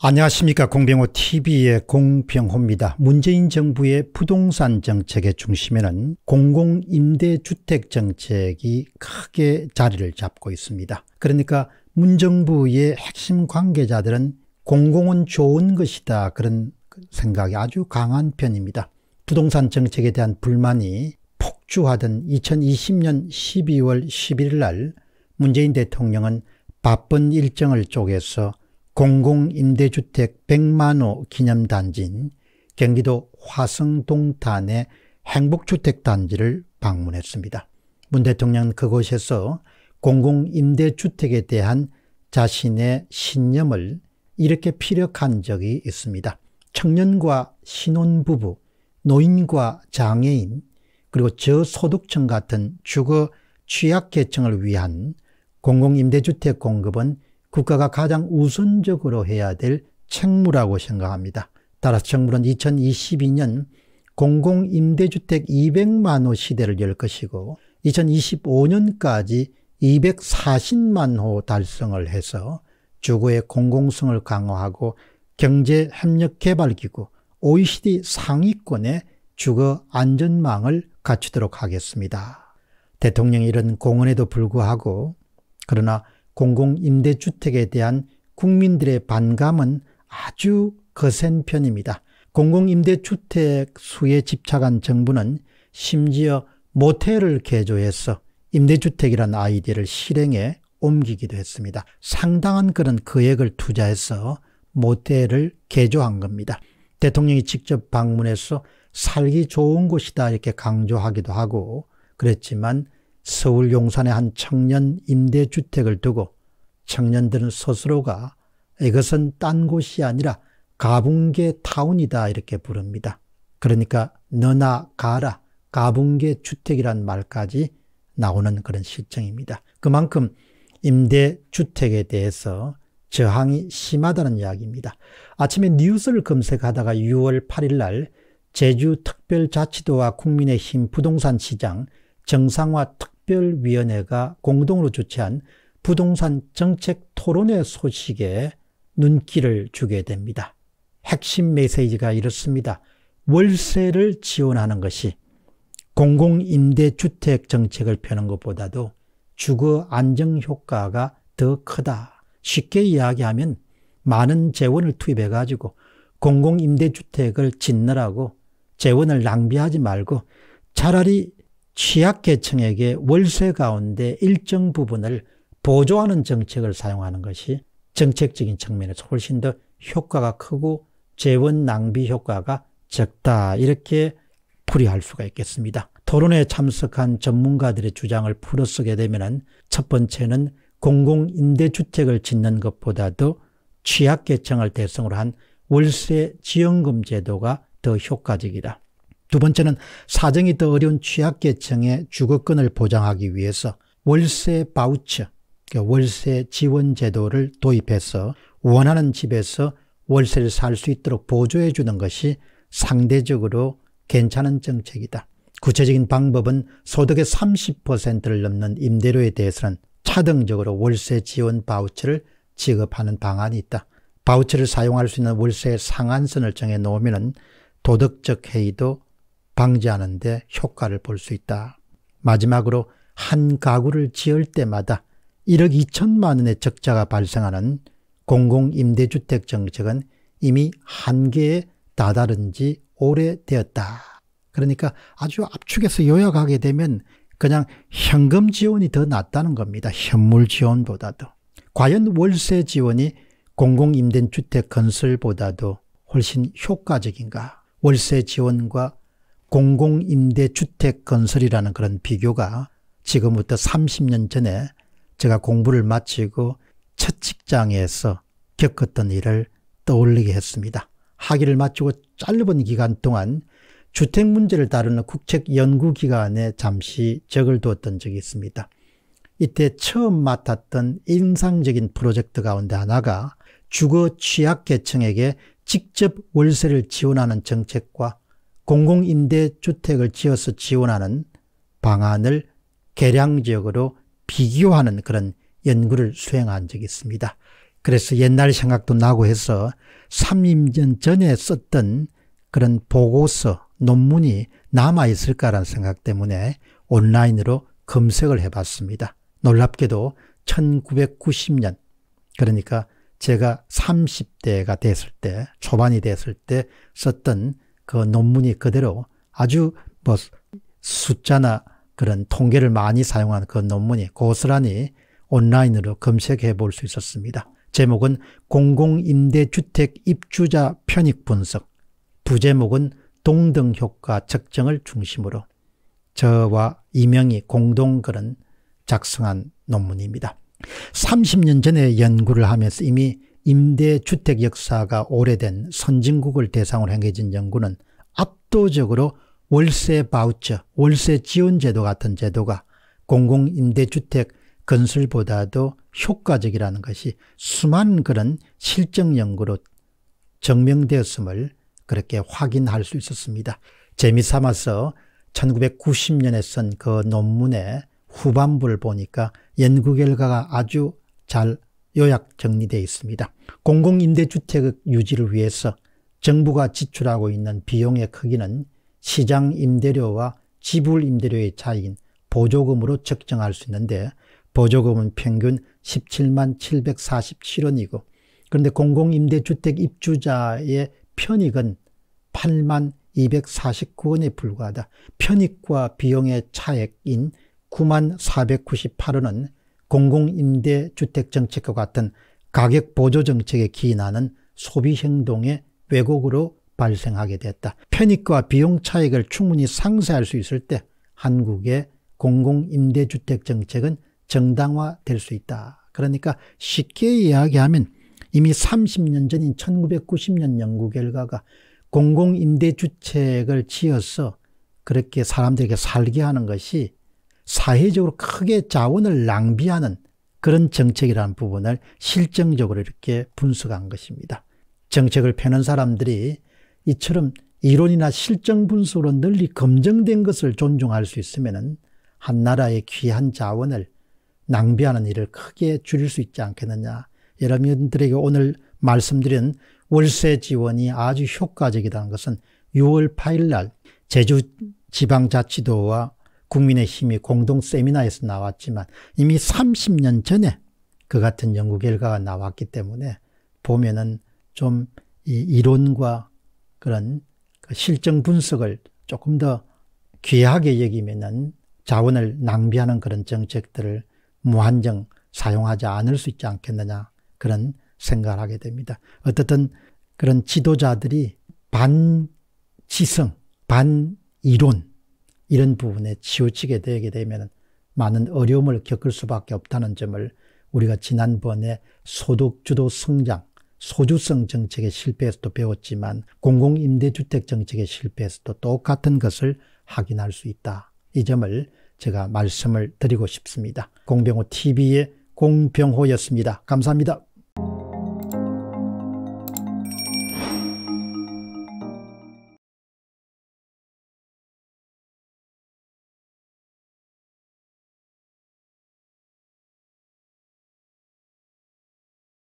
안녕하십니까 공병호 tv의 공병호입니다. 문재인 정부의 부동산 정책의 중심에는 공공임대주택 정책이 크게 자리를 잡고 있습니다. 그러니까 문정부의 핵심 관계자들은 공공은 좋은 것이다 그런 생각이 아주 강한 편입니다. 부동산 정책에 대한 불만이 폭주하던 2020년 12월 11일 날 문재인 대통령은 바쁜 일정을 쪼개서 공공임대주택 100만호 기념단지인 경기도 화성동탄의 행복주택단지를 방문했습니다. 문 대통령은 그곳에서 공공임대주택에 대한 자신의 신념을 이렇게 피력한 적이 있습니다. 청년과 신혼부부, 노인과 장애인, 그리고 저소득층 같은 주거 취약계층을 위한 공공임대주택 공급은 국가가 가장 우선적으로 해야 될 책무라고 생각합니다. 따라서 정부는 2022년 공공임대주택 200만 호 시대를 열 것이고 2025년까지 240만 호 달성을 해서 주거의 공공성을 강화하고 경제협력개발기구 OECD 상위권의 주거 안전망을 갖추도록 하겠습니다. 대통령이 이런 공언에도 불구하고 그러나 공공임대주택에 대한 국민들의 반감은 아주 거센 편입니다. 공공임대주택 수에 집착한 정부는 심지어 모텔을 개조해서 임대주택이란 아이디어를 실행에 옮기기도 했습니다. 상당한 그런 거액을 투자해서 모텔을 개조한 겁니다. 대통령이 직접 방문해서 살기 좋은 곳이다 이렇게 강조하기도 하고 그랬지만 서울 용산의 한 청년 임대주택을 두고 청년들은 스스로가 이것은 딴 곳이 아니라 가붕계 타운이다 이렇게 부릅니다. 그러니까 너나 가라 가붕계 주택이란 말까지 나오는 그런 실정입니다. 그만큼 임대주택에 대해서 저항이 심하다는 이야기입니다. 아침에 뉴스를 검색하다가 6월 8일 날 제주특별자치도와 국민의힘 부동산시장 정상화 특 특별위원회가 공동으로 주최한 부동산 정책 토론회 소식에 눈길을 주게 됩니다. 핵심 메시지가 이렇습니다. 월세를 지원하는 것이 공공임대주택 정책을 펴는 것보다도 주거 안정 효과가 더 크다. 쉽게 이야기하면 많은 재원을 투입해가지고 공공임대주택을 짓느라고 재원을 낭비하지 말고 차라리 취약계층에게 월세 가운데 일정 부분을 보조하는 정책을 사용하는 것이 정책적인 측면에서 훨씬 더 효과가 크고 재원 낭비 효과가 적다 이렇게 풀이할 수가 있겠습니다. 토론에 참석한 전문가들의 주장을 풀어쓰게 되면 첫 번째는 공공임대주택을 짓는 것보다도 취약계층을 대상으로 한 월세 지원금 제도가 더 효과적이다. 두 번째는 사정이 더 어려운 취약계층의 주거권을 보장하기 위해서 월세 바우처, 그러니까 월세 지원 제도를 도입해서 원하는 집에서 월세를 살 수 있도록 보조해 주는 것이 상대적으로 괜찮은 정책이다. 구체적인 방법은 소득의 30%를 넘는 임대료에 대해서는 차등적으로 월세 지원 바우처를 지급하는 방안이 있다. 바우처를 사용할 수 있는 월세 상한선을 정해 놓으면 도덕적 해이도 방지하는 데 효과를 볼 수 있다. 마지막으로 한 가구를 지을 때마다 1억 2천만 원의 적자가 발생하는 공공임대주택 정책은 이미 한계에 다다른 지 오래되었다. 그러니까 아주 압축해서 요약하게 되면 그냥 현금 지원이 더 낫다는 겁니다. 현물 지원보다도. 과연 월세 지원이 공공임대주택 건설보다도 훨씬 효과적인가? 월세 지원과 공공임대주택 건설이라는 그런 비교가 지금부터 30년 전에 제가 공부를 마치고 첫 직장에서 겪었던 일을 떠올리게 했습니다. 학위를 마치고 짧은 기간 동안 주택 문제를 다루는 국책연구기관에 잠시 적을 두었던 적이 있습니다. 이때 처음 맡았던 인상적인 프로젝트 가운데 하나가 주거 취약계층에게 직접 월세를 지원하는 정책과 공공임대주택을 지어서 지원하는 방안을 개량지역으로 비교하는 그런 연구를 수행한 적이 있습니다. 그래서 옛날 생각도 나고 해서 30년 전에 썼던 그런 보고서, 논문이 남아있을까라는 생각 때문에 온라인으로 검색을 해봤습니다. 놀랍게도 1990년, 그러니까 제가 30대가 됐을 때, 초반이 됐을 때 썼던 그 논문이 그대로 아주 뭐 숫자나 그런 통계를 많이 사용한 그 논문이 고스란히 온라인으로 검색해 볼 수 있었습니다. 제목은 공공임대주택 입주자 편익 분석, 부제목은 동등효과 측정을 중심으로 저와 이명이 공동 그런 작성한 논문입니다. 30년 전에 연구를 하면서 이미 임대주택 역사가 오래된 선진국을 대상으로 행해진 연구는 압도적으로 월세 바우처, 월세 지원 제도 같은 제도가 공공임대주택 건설보다도 효과적이라는 것이 수많은 그런 실증 연구로 증명되었음을 그렇게 확인할 수 있었습니다. 재미삼아서 1990년에 쓴 그 논문의 후반부를 보니까 연구 결과가 아주 잘 요약 정리되어 있습니다. 공공임대주택 유지를 위해서 정부가 지출하고 있는 비용의 크기는 시장 임대료와 지불 임대료의 차이인 보조금으로 측정할 수 있는데 보조금은 평균 17만 747원이고 그런데 공공임대주택 입주자의 편익은 8만 249원에 불과하다. 편익과 비용의 차액인 9만 498원은 공공임대주택정책과 같은 가격보조정책에 기인하는 소비행동의 왜곡으로 발생하게 됐다. 편익과 비용 차익을 충분히 상쇄할 수 있을 때 한국의 공공임대주택 정책은 정당화될 수 있다. 그러니까 쉽게 이야기하면 이미 30년 전인 1990년 연구 결과가 공공임대주택을 지어서 그렇게 사람들에게 살게 하는 것이 사회적으로 크게 자원을 낭비하는 그런 정책이라는 부분을 실정적으로 이렇게 분석한 것입니다. 정책을 펴는 사람들이 이처럼 이론이나 실정 분석으로 널리 검증된 것을 존중할 수 있으면 한 나라의 귀한 자원을 낭비하는 일을 크게 줄일 수 있지 않겠느냐. 여러분들에게 오늘 말씀드린 월세 지원이 아주 효과적이라는 것은 6월 8일 날 제주 지방자치도와 국민의힘이 공동 세미나에서 나왔지만 이미 30년 전에 그 같은 연구 결과가 나왔기 때문에 보면은 좀 이 이론과 그런 그 실정 분석을 조금 더 귀하게 여기면은 자원을 낭비하는 그런 정책들을 무한정 사용하지 않을 수 있지 않겠느냐 그런 생각을 하게 됩니다. 어떻든 그런 지도자들이 반지성, 반이론 이런 부분에 치우치게 되게 되면 많은 어려움을 겪을 수밖에 없다는 점을 우리가 지난번에 소득주도 성장, 소주성 정책의 실패에서도 배웠지만 공공임대주택 정책의 실패에서도 똑같은 것을 확인할 수 있다. 이 점을 제가 말씀을 드리고 싶습니다. 공병호 TV의 공병호였습니다. 감사합니다.